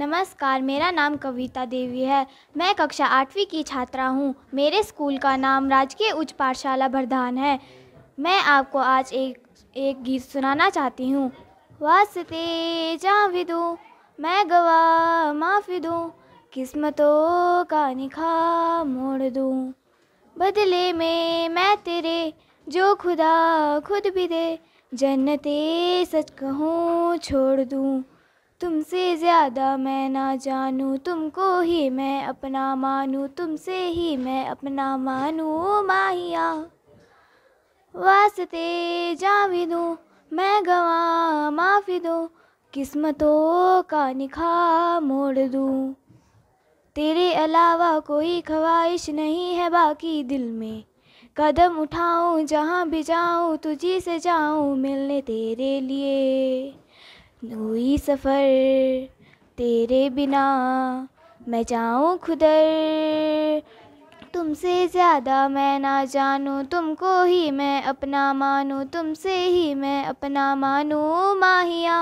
नमस्कार मेरा नाम कविता देवी है मैं कक्षा आठवीं की छात्रा हूँ मेरे स्कूल का नाम राजकीय उच्च पाठशाला बरधान है मैं आपको आज एक एक गीत सुनाना चाहती हूँ वास्ते जावी दूँ मैं गवा माफी दूँ किस्मतों का निखा मोड़ दूँ बदले में मैं तेरे जो खुदा खुद भी दे जन्नते सच कहूँ छोड़ दूँ तुमसे ज़्यादा मैं ना जानूँ तुमको ही मैं अपना मानूँ तुमसे ही मैं अपना मानूँ माहिया वास्ते दूँ मैं गवा माफी दो किस्मतों का निखा मोड़ दूँ तेरे अलावा कोई ख्वाहिश नहीं है बाकी दिल में कदम उठाऊँ जहाँ भी जाऊँ तुझी से जाऊँ मिलने तेरे लिए हुई सफ़र तेरे बिना मैं जाऊँ खुदर तुमसे ज़्यादा मैं ना जानूँ तुमको ही मैं अपना मानूँ तुमसे ही मैं अपना मानूँ माहिया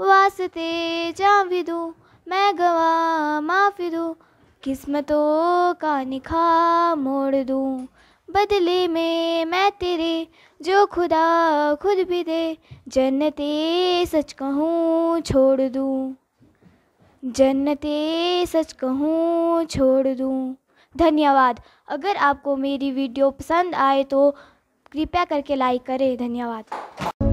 वास्ते जा भी दूँ मैं गवा माफ़ी दूँ किस्मतों का निखा मोड़ दूँ बदले में मैं तेरे जो खुदा खुद भी दे जन्नते सच कहूँ छोड़ दूँ जन्नते सच कहूँ छोड़ दूँ धन्यवाद अगर आपको मेरी वीडियो पसंद आए तो कृपया करके लाइक करें धन्यवाद